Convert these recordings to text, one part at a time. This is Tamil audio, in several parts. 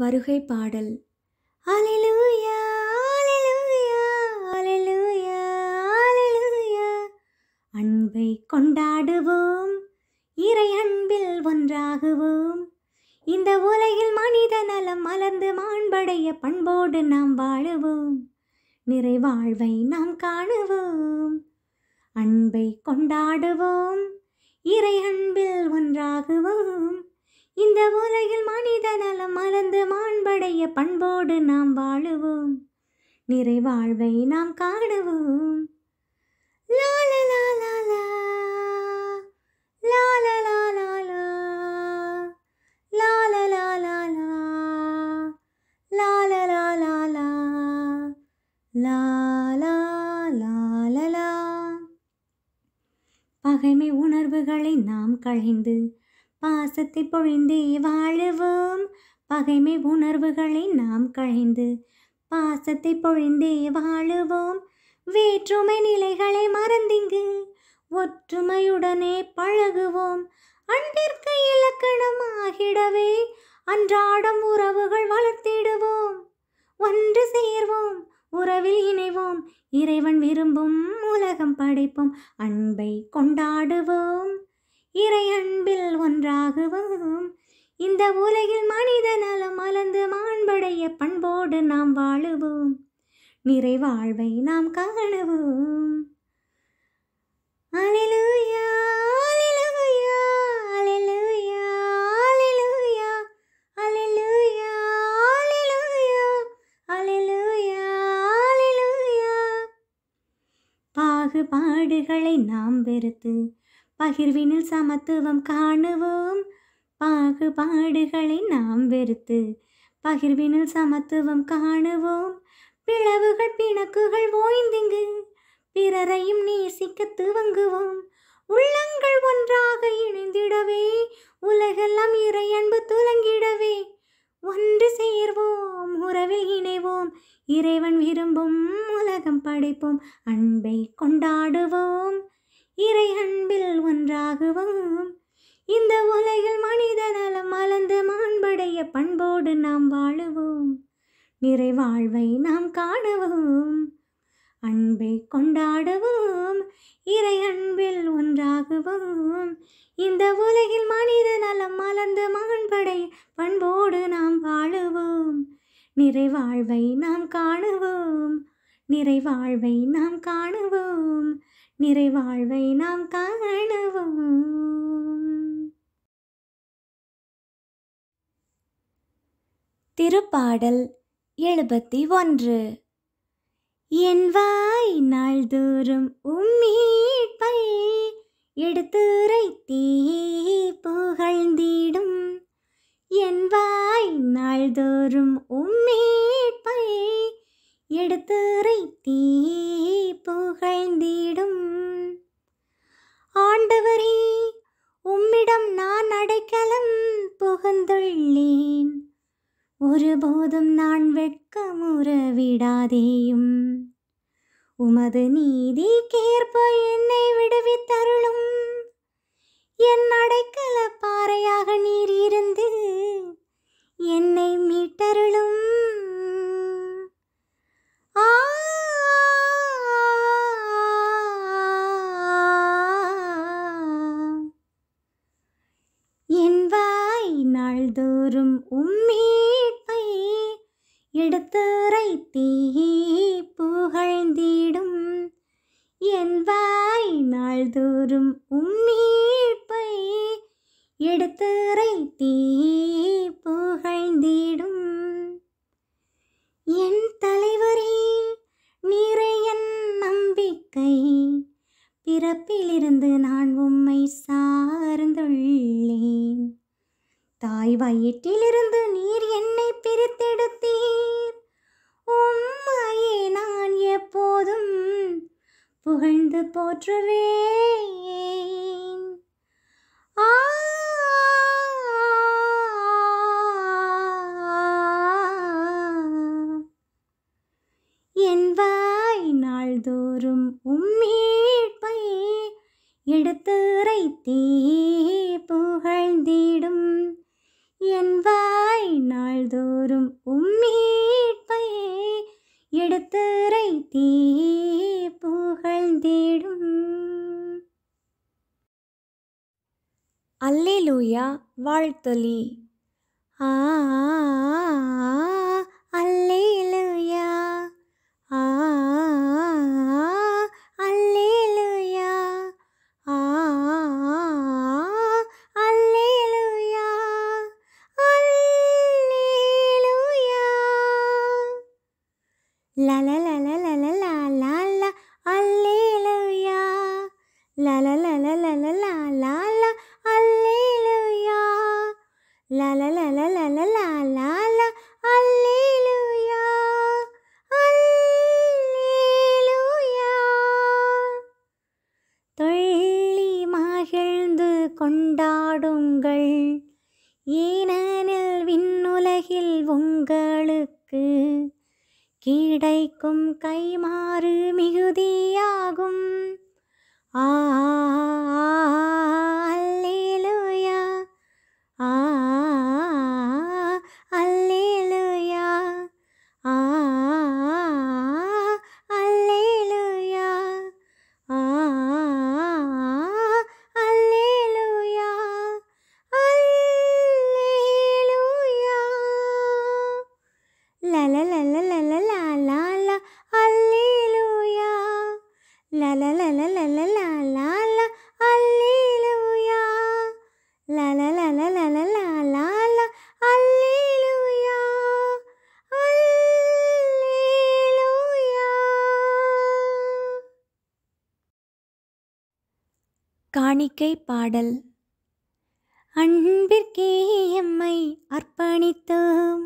வருகை பாடல் அலிலூயா அன்பை கொண்டாடுவோம் இறை அன்பில் ஒன்றாகுவோம் இந்த உலகில் மனித நலம் மலர்ந்து மாண்படைய பண்போடு நாம் வாழுவோம் நிறைவாழ்வை நாம் காணுவோம் அன்பை கொண்டாடுவோம் இறை அன்பில் ஒன்றாகுவோம் இந்த உலகில் மனித நலம் மலர்ந்து நிறைய பண்போடு நாம் வாழுவோம் நிறைவாழ்வை நாம் காணுவோம் பகைமை உணர்வுகளை நாம் கழிந்து பாசத்தை பொழிந்தே வாழுவோம் பகைமை உணர்வுகளை நாம் கழிந்து பாசத்தை பொழிந்தே வாழுவோம் வேற்றுமை நிலைகளை மறந்திங்கு ஒற்றுமையுடனே பழகுவோம் அன்பிற்கு இலக்கணம் ஆகிடவே அன்றாடம் உறவுகள் வளர்த்திடுவோம் ஒன்று சேர்வோம் உறவில் இணைவோம் இறைவன் விரும்பும் உலகம் படைப்போம் அன்பை கொண்டாடுவோம் இறை அன்பில் ஒன்றாகுவோம் இந்த உலகில் மனித நலம் அலந்து மாண்படைய பண்போடு நாம் வாழுவோம் நிறைவாழ்வை நாம் காணவும் பாகுபாடுகளை நாம் வெறுத்து பகிர்வினில் சமத்துவம் காணுவோம் பாகுபாடுகளை நாம் வெறுத்து பகிர்வினில் சமத்துவம் காணுவோம் பிளவுகள் பிணக்குகள் ஓய்ந்திங்கு பிறரையும் நேசிக்க துவங்குவோம் உள்ளங்கள் ஒன்றாக இணைந்திடவே உலகெல்லாம் இறை அன்பு துலங்கிடவே ஒன்று சேர்வோம் உறவில் இணைவோம் இறைவன் விரும்பும் உலகம் படைப்போம் அன்பை கொண்டாடுவோம் இறை அன்பில் ஒன்றாகுவோம் இந்த உலகில் மனித நலம் மலர்ந்து மாண்படைய பண்போடு நாம் வாழுவோம் நிறைவாழ்வை நாம் காணவும் அன்பை கொண்டாடுவோம் இறை அன்பில் ஒன்றாகுவோம் இந்த உலகில் மனித நலம் மலர்ந்து மாண்படை பண்போடு நாம் வாழுவோம் நிறைவாழ்வை நாம் காணுவோம் நிறைவாழ்வை நாம் காணுவோம் நிறைவாழ்வை நாம் காணும் திருப்பாடல் எழுபத்தி ஒன்று என் வாய் நாள்தோறும் உம்மீட்பை எடுத்துரைத்தீ புகழ்ந்திடும் என் வாய் நாள்தோறும் உம்மீட்பை எடுத்துரைத்தீ புகழ்ந்திடும் ஒருபோதும் நான் வெட்கமுற விடாதேயும் உமது நீதி கேற்ப என்னை விடுவித்தருளும் என் அடைக்கல பாறையாக நீர் இருந்து என்னை மீட்டருளும் என் வாய் நாள்தோறும் உம்மே எடுத்துரைத்தீ புகழ்ந்திடும் என் வாய் நாள்தோறும் உம்மீட்பை எடுத்துரைத்தீ புகழ்ந்திடும் என் தலைவரே நிறைய நம்பிக்கை பிறப்பிலிருந்து நான் உம்மை சார்ந்துள்ளேன் தாய் வயிற்றிலிருந்து நீர் என்னை பிரித்தெடுத்தீர் உம்மையே நான் எப்போதும் புகழ்ந்து போற்றுவே ஆ என் வாய் நாள்தோறும் உம்மீட்பை எடுத்துரைத்தீர் तली हाँ, हाँ கிடைக்கும் கைமாறு மிகுதியாகும் ஆ காணிக்கை பாடல் அன்பிற்கே எம்மை அர்ப்பணித்தோம்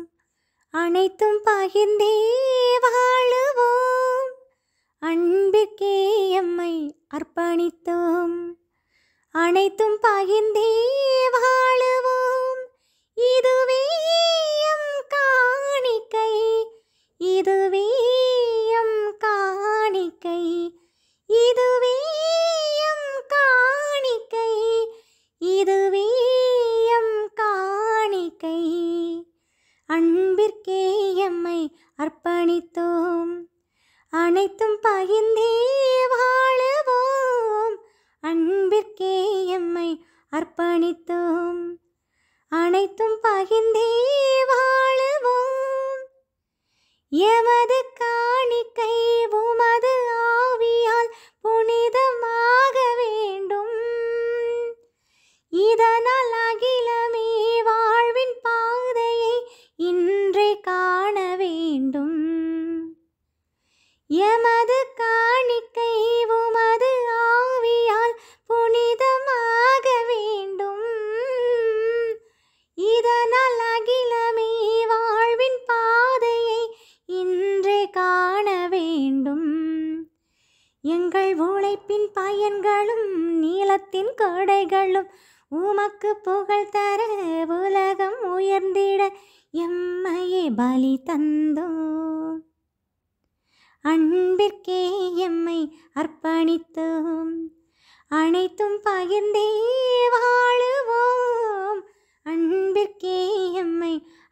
அனைத்தும் பகிர்ந்தே வாழுவோம் அன்பிற்கே எம்மை அர்ப்பணித்தோம் அனைத்தும் பகிர்ந்தே வாழுவோம் இதுவே ಆಗಿಂದೇ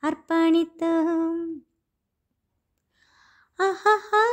അർപ്പണിത്തം അഹഹാ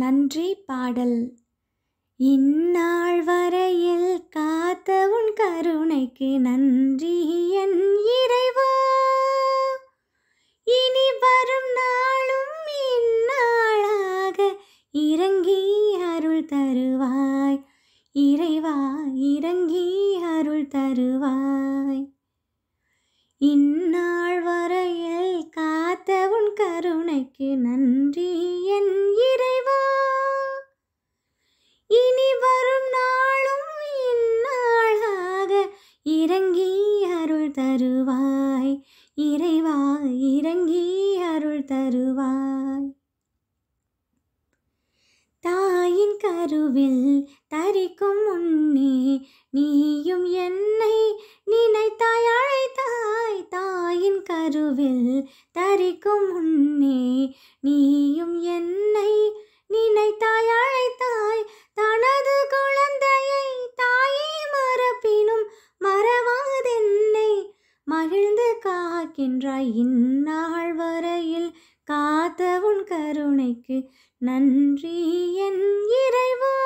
நன்றி பாடல் இந்நாள் வரையில் காத்த உன் கருணைக்கு நன்றி என் இறைவா இனி வரும் நாளும் இந்நாளாக இறங்கி அருள் தருவாய் இறைவா இறங்கி அருள் தருவாய் இந்நாள் வரையில் காத்த உன் கருணைக்கு நன்றி என் இறைவா இனி வரும் நாளும் இந்நாளாக இறங்கி அருள் தருவாய் இறைவா இறங்கி அருள் தருவாய் தாயின் கருவில் தரிக்கும் உன்னே நீயும் என்னை நினைத்தாயாள் கருவில் தரிக்கும் முன்னே நீயும் என்னை நினைத்தாய் அழைத்தாய் தனது குழந்தையை தாயே மறப்பினும் மறவாதென்னை மகிழ்ந்து காக்கின்றாய் இந்நாள் வரையில் காத்த உன் கருணைக்கு நன்றி என் இறைவா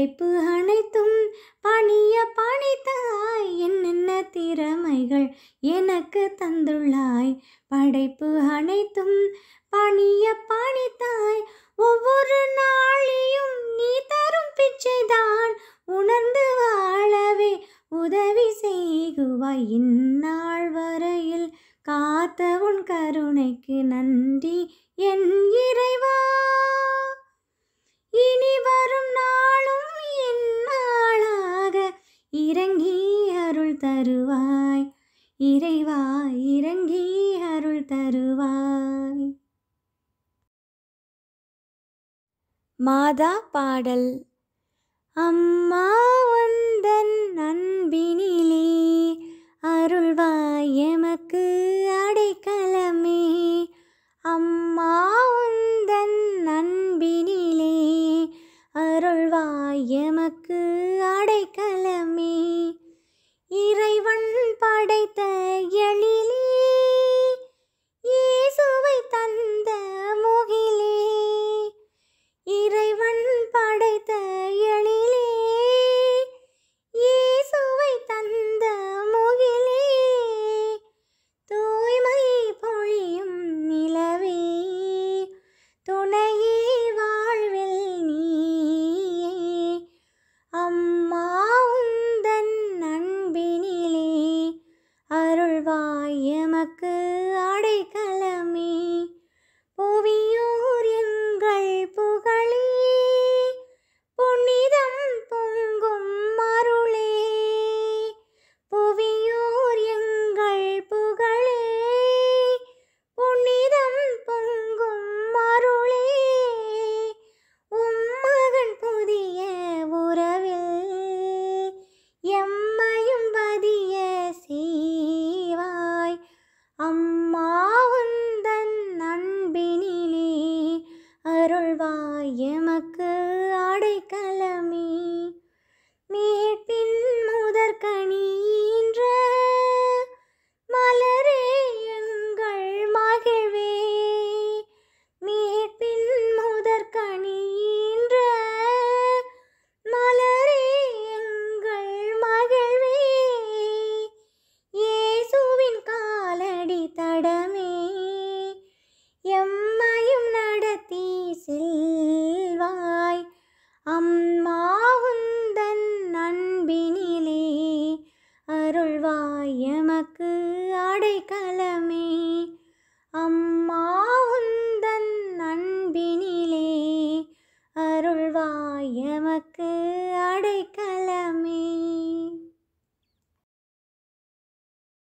படைப்பு அனைத்தும் பணிய பணித்தாய் என்னென்ன திறமைகள் எனக்கு தந்துள்ளாய் படைப்பு அனைத்தும் பணிய பணித்தாய் ஒவ்வொரு நாளையும் நீ தரும் பிச்சைதான் உணர்ந்து வாழவே உதவி செய்குவாய் மாதா பாடல் அம்மா வந்தன் அன்பினிலே அருள்வாய் எமக்கு அடைக்கலமே அம்மா வந்தன் அன்பினிலே அருள்வாய் எமக்கு அடைக்கலமே இறைவன் படைத்த எழிலே ஏசுவை தந்த